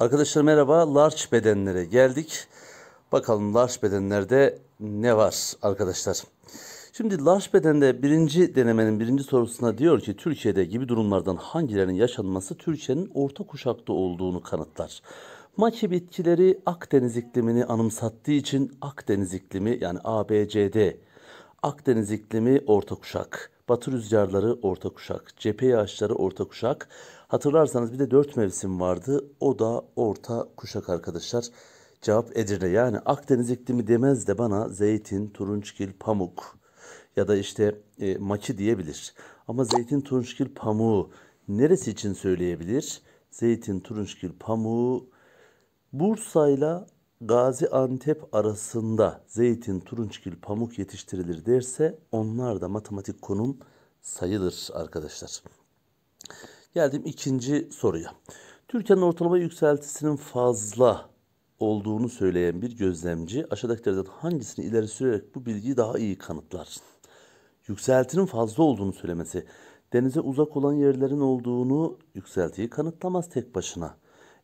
Arkadaşlar merhaba. Large bedenlere geldik. Bakalım large bedenlerde ne var arkadaşlar? Şimdi large bedende birinci denemenin birinci sorusuna diyor ki Türkiye'de gibi durumlardan hangilerinin yaşanması Türkiye'nin orta kuşakta olduğunu kanıtlar. Maki bitkileri Akdeniz iklimini anımsattığı için Akdeniz iklimi yani ABCD, Akdeniz iklimi orta kuşak, batı rüzgarları orta kuşak, cephe yağışları orta kuşak, Hatırlarsanız bir de dört mevsim vardı. O da orta kuşak arkadaşlar. Cevap Edirne. Yani Akdeniz iklimi demez de bana zeytin, turunçgil, pamuk ya da işte e, maki diyebilir. Ama zeytin, turunçgil, pamuğu neresi için söyleyebilir? Zeytin, turunçgil, pamuğu Bursa ile Gazi Antep arasında zeytin, turunçgil, pamuk yetiştirilir derse onlar da matematik konum sayılır arkadaşlar. Geldim ikinci soruya. Türkiye'nin ortalama yükseltisinin fazla olduğunu söyleyen bir gözlemci aşağıdakilerden hangisini ileri sürerek bu bilgiyi daha iyi kanıtlar? Yükseltinin fazla olduğunu söylemesi. Denize uzak olan yerlerin olduğunu yükseltiyi kanıtlamaz tek başına.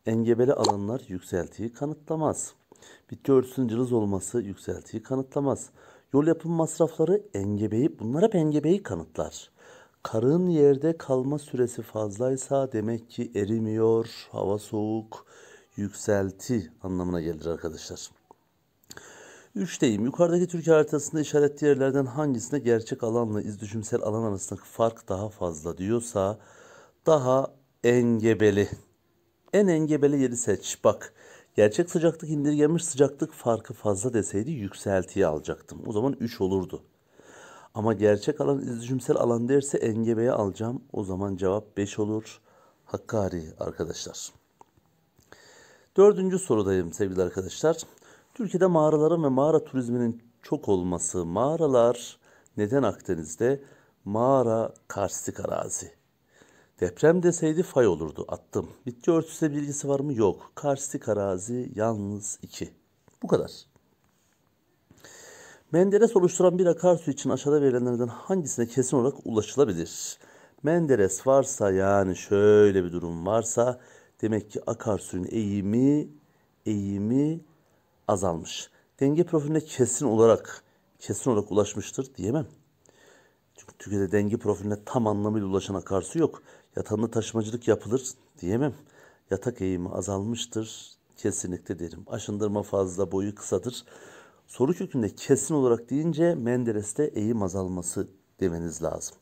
Engebeli alanlar yükseltiyi kanıtlamaz. Bitki örtüsünün cılız olması yükseltiyi kanıtlamaz. Yol yapım masrafları engebeyi, bunlar hep engebeyi kanıtlar. Karın yerde kalma süresi fazlaysa demek ki erimiyor, hava soğuk, yükselti anlamına gelir arkadaşlar. 3 deyim. Yukarıdaki Türkiye haritasında işaretli yerlerden hangisinde gerçek alanla izdüşümsel alan arasındaki fark daha fazla diyorsa daha engebeli. En engebeli yeri seç. Bak gerçek sıcaklık indirgemiş sıcaklık farkı fazla deseydi yükseltiyi alacaktım. O zaman 3 olurdu. Ama gerçek alan izdüşümsel alan derse engebeye alacağım. O zaman cevap 5 olur. Hakkari arkadaşlar. Dördüncü sorudayım sevgili arkadaşlar. Türkiye'de mağaraların ve mağara turizminin çok olması. Mağaralar neden Akdeniz'de? Mağara karstik arazi. Deprem deseydi fay olurdu attım. Bitki örtüsü bilgisi var mı? Yok. Karstik arazi yalnız iki. Bu kadar. Menderes oluşturan bir akarsu için aşağıda verilenlerden hangisine kesin olarak ulaşılabilir? Menderes varsa yani şöyle bir durum varsa demek ki akarsuyun eğimi eğimi azalmış. Denge profiline kesin olarak kesin olarak ulaşmıştır diyemem. Çünkü Türkiye'de denge profiline tam anlamıyla ulaşan akarsu yok. Yatanlı taşımacılık yapılır diyemem. Yatak eğimi azalmıştır kesinlikle derim. Aşındırma fazla boyu kısadır soru kökünde kesin olarak deyince Menderes'te eğim azalması demeniz lazım.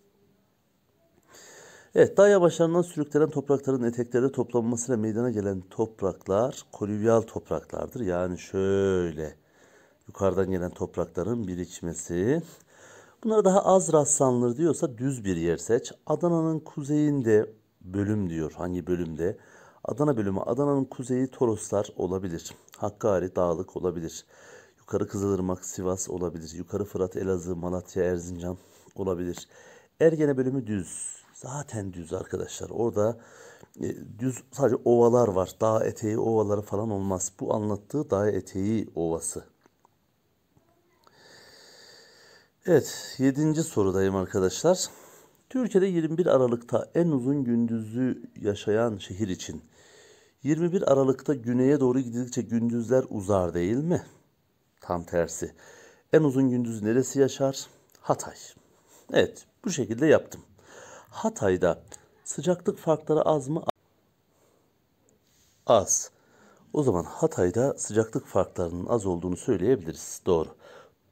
Evet, daha yavaşlarından sürüklenen toprakların eteklerde toplanmasıyla meydana gelen topraklar kolüvyal topraklardır. Yani şöyle yukarıdan gelen toprakların birikmesi. Bunlara daha az rastlanılır diyorsa düz bir yer seç. Adana'nın kuzeyinde bölüm diyor. Hangi bölümde? Adana bölümü Adana'nın kuzeyi Toroslar olabilir. Hakkari Dağlık olabilir. Yukarı Kızılırmak, Sivas olabilir. Yukarı Fırat, Elazığ, Malatya, Erzincan olabilir. Ergene bölümü düz. Zaten düz arkadaşlar. Orada e, düz sadece ovalar var. Dağ eteği ovaları falan olmaz. Bu anlattığı dağ eteği ovası. Evet, 7. sorudayım arkadaşlar. Türkiye'de 21 Aralık'ta en uzun gündüzü yaşayan şehir için 21 Aralık'ta güneye doğru gidildikçe gündüzler uzar değil mi? Tam tersi. En uzun gündüz neresi yaşar? Hatay. Evet bu şekilde yaptım. Hatay'da sıcaklık farkları az mı? Az. O zaman Hatay'da sıcaklık farklarının az olduğunu söyleyebiliriz. Doğru.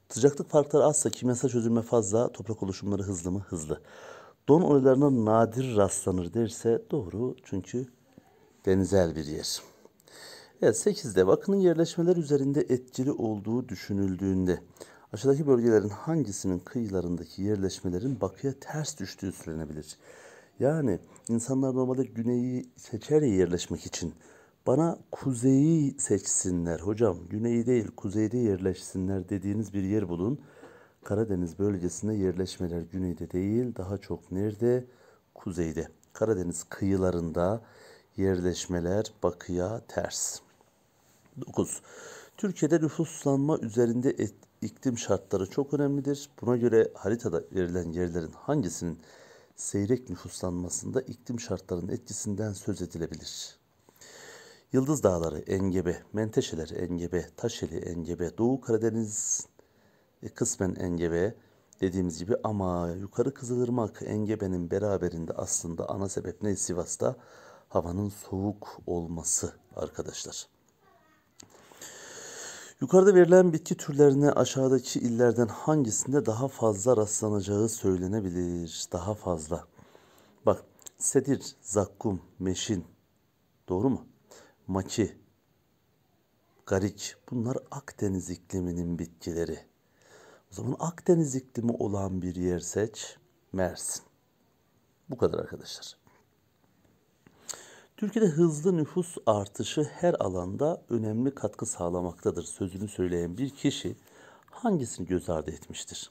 Sıcaklık farkları azsa kimyasal çözülme fazla, toprak oluşumları hızlı mı? Hızlı. Don olaylarına nadir rastlanır derse doğru çünkü denizel bir yer. Evet 8'de vakının yerleşmeler üzerinde etkili olduğu düşünüldüğünde aşağıdaki bölgelerin hangisinin kıyılarındaki yerleşmelerin bakıya ters düştüğü söylenebilir. Yani insanlar normalde güneyi seçer ya yerleşmek için. Bana kuzeyi seçsinler hocam güneyi değil kuzeyde yerleşsinler dediğiniz bir yer bulun. Karadeniz bölgesinde yerleşmeler güneyde değil daha çok nerede? Kuzeyde. Karadeniz kıyılarında yerleşmeler bakıya ters. 9. Türkiye'de nüfuslanma üzerinde et, iklim şartları çok önemlidir. Buna göre haritada verilen yerlerin hangisinin seyrek nüfuslanmasında iklim şartlarının etkisinden söz edilebilir? Yıldız Dağları, Engebe, Menteşeler, Engebe, Taşeli, Engebe, Doğu Karadeniz e, kısmen Engebe dediğimiz gibi ama yukarı Kızılırmak Engebe'nin beraberinde aslında ana sebep ne Sivas'ta havanın soğuk olması arkadaşlar. Yukarıda verilen bitki türlerine aşağıdaki illerden hangisinde daha fazla rastlanacağı söylenebilir. Daha fazla. Bak sedir, zakkum, meşin. Doğru mu? Maki, garik. Bunlar Akdeniz ikliminin bitkileri. O zaman Akdeniz iklimi olan bir yer seç. Mersin. Bu kadar arkadaşlar. Türkiye'de hızlı nüfus artışı her alanda önemli katkı sağlamaktadır sözünü söyleyen bir kişi hangisini göz ardı etmiştir?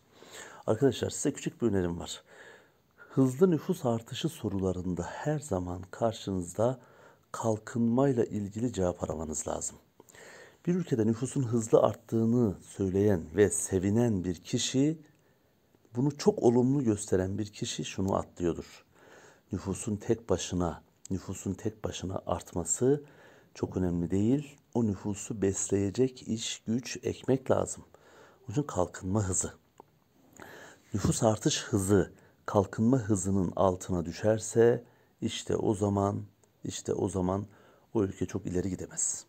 Arkadaşlar size küçük bir önerim var. Hızlı nüfus artışı sorularında her zaman karşınızda kalkınmayla ilgili cevap aramanız lazım. Bir ülkede nüfusun hızlı arttığını söyleyen ve sevinen bir kişi bunu çok olumlu gösteren bir kişi şunu atlıyordur. Nüfusun tek başına nüfusun tek başına artması çok önemli değil. O nüfusu besleyecek iş, güç, ekmek lazım. Onun için kalkınma hızı. Nüfus artış hızı kalkınma hızının altına düşerse işte o zaman işte o zaman o ülke çok ileri gidemez.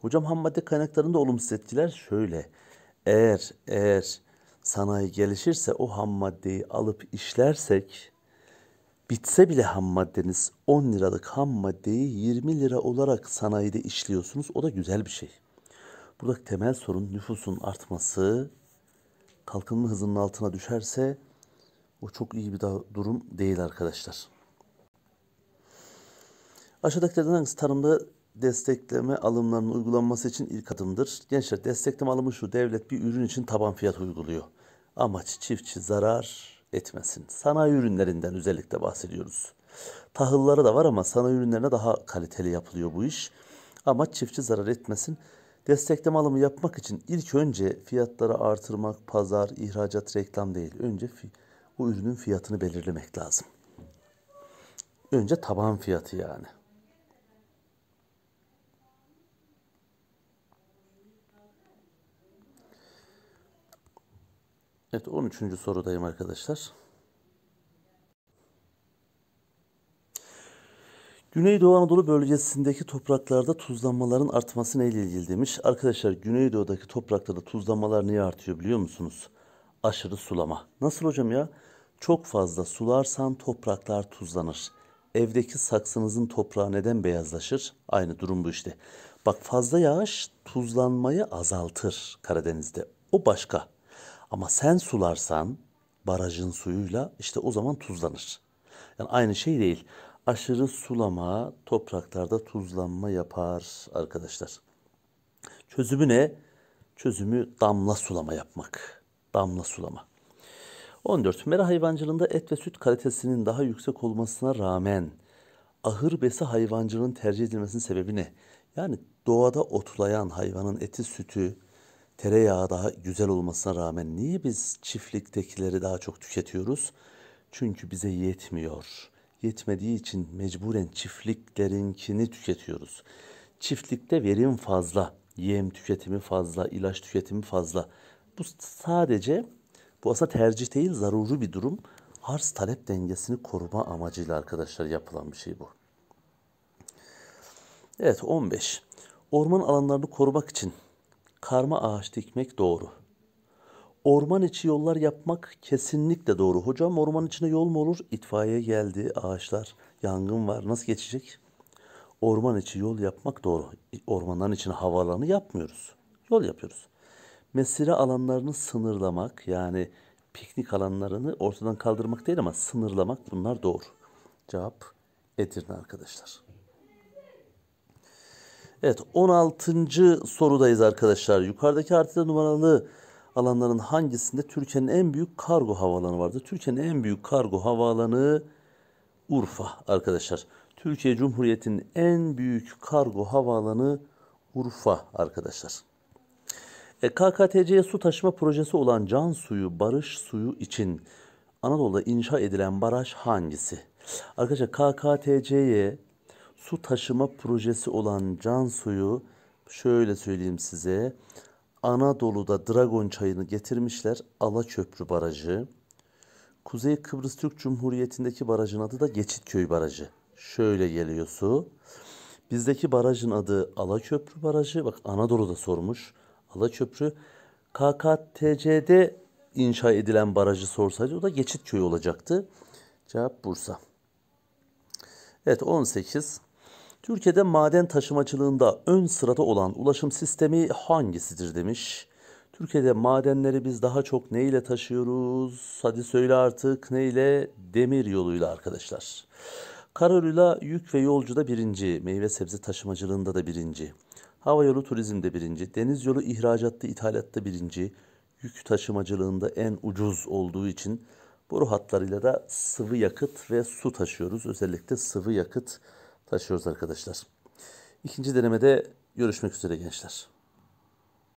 Hocam ham madde kaynaklarında olumsuz etkiler şöyle. Eğer eğer sanayi gelişirse o ham maddeyi alıp işlersek Bitse bile ham maddeniz 10 liralık ham maddeyi 20 lira olarak sanayide işliyorsunuz. O da güzel bir şey. Burada temel sorun nüfusun artması, kalkınma hızının altına düşerse o çok iyi bir durum değil arkadaşlar. Aşağıdakilerden hangisi tarımda destekleme alımlarının uygulanması için ilk adımdır? Gençler destekleme alımı şu devlet bir ürün için taban fiyat uyguluyor. Amaç çiftçi zarar etmesin. Sanayi ürünlerinden özellikle bahsediyoruz. Tahılları da var ama sanayi ürünlerine daha kaliteli yapılıyor bu iş. Ama çiftçi zarar etmesin. Destekleme alımı yapmak için ilk önce fiyatları artırmak, pazar, ihracat, reklam değil. Önce o ürünün fiyatını belirlemek lazım. Önce taban fiyatı yani. Evet 13. sorudayım arkadaşlar. Güneydoğu Anadolu bölgesindeki topraklarda tuzlanmaların artması neyle ilgili demiş. Arkadaşlar Güneydoğu'daki topraklarda tuzlanmalar niye artıyor biliyor musunuz? Aşırı sulama. Nasıl hocam ya? Çok fazla sularsan topraklar tuzlanır. Evdeki saksınızın toprağı neden beyazlaşır? Aynı durum bu işte. Bak fazla yağış tuzlanmayı azaltır Karadeniz'de. O başka. Ama sen sularsan barajın suyuyla işte o zaman tuzlanır. Yani aynı şey değil. Aşırı sulama topraklarda tuzlanma yapar arkadaşlar. Çözümü ne? Çözümü damla sulama yapmak. Damla sulama. 14. Mera hayvancılığında et ve süt kalitesinin daha yüksek olmasına rağmen ahır besi hayvancılığının tercih edilmesinin sebebi ne? Yani doğada otlayan hayvanın eti, sütü, tereyağı daha güzel olmasına rağmen niye biz çiftliktekileri daha çok tüketiyoruz? Çünkü bize yetmiyor. Yetmediği için mecburen çiftliklerinkini tüketiyoruz. Çiftlikte verim fazla, yem tüketimi fazla, ilaç tüketimi fazla. Bu sadece bu aslında tercih değil, zaruri bir durum. Arz talep dengesini koruma amacıyla arkadaşlar yapılan bir şey bu. Evet 15. Orman alanlarını korumak için karma ağaç dikmek doğru. Orman içi yollar yapmak kesinlikle doğru. Hocam orman içine yol mu olur? İtfaiye geldi, ağaçlar, yangın var. Nasıl geçecek? Orman içi yol yapmak doğru. Ormanların içine havalanı yapmıyoruz. Yol yapıyoruz. Mesire alanlarını sınırlamak yani piknik alanlarını ortadan kaldırmak değil ama sınırlamak bunlar doğru. Cevap Edirne arkadaşlar. Evet 16. sorudayız arkadaşlar. Yukarıdaki artıda numaralı alanların hangisinde Türkiye'nin en büyük kargo havaalanı vardı? Türkiye'nin en büyük kargo havaalanı Urfa arkadaşlar. Türkiye Cumhuriyeti'nin en büyük kargo havaalanı Urfa arkadaşlar. E, KKTC'ye su taşıma projesi olan can suyu, barış suyu için Anadolu'da inşa edilen baraj hangisi? Arkadaşlar KKTC'ye su taşıma projesi olan Can suyu şöyle söyleyeyim size. Anadolu'da Dragon çayını getirmişler. Alaçöprü Barajı. Kuzey Kıbrıs Türk Cumhuriyeti'ndeki barajın adı da Geçitköy Barajı. Şöyle geliyor su. Bizdeki barajın adı Alaçöprü Barajı. Bak Anadolu'da sormuş. Alaçöprü. KKTC'de inşa edilen barajı sorsaydı o da Geçitköy olacaktı. Cevap Bursa. Evet 18. Türkiye'de maden taşımacılığında ön sırada olan ulaşım sistemi hangisidir demiş. Türkiye'de madenleri biz daha çok ne ile taşıyoruz? Hadi söyle artık ne ile? Demir yoluyla arkadaşlar. Karayoluyla yük ve yolcu da birinci, meyve sebze taşımacılığında da birinci. Hava yolu turizmde birinci, deniz yolu ihracatta ithalatta birinci, yük taşımacılığında en ucuz olduğu için boru hatlarıyla da sıvı yakıt ve su taşıyoruz. Özellikle sıvı yakıt taşıyoruz arkadaşlar. İkinci denemede görüşmek üzere gençler.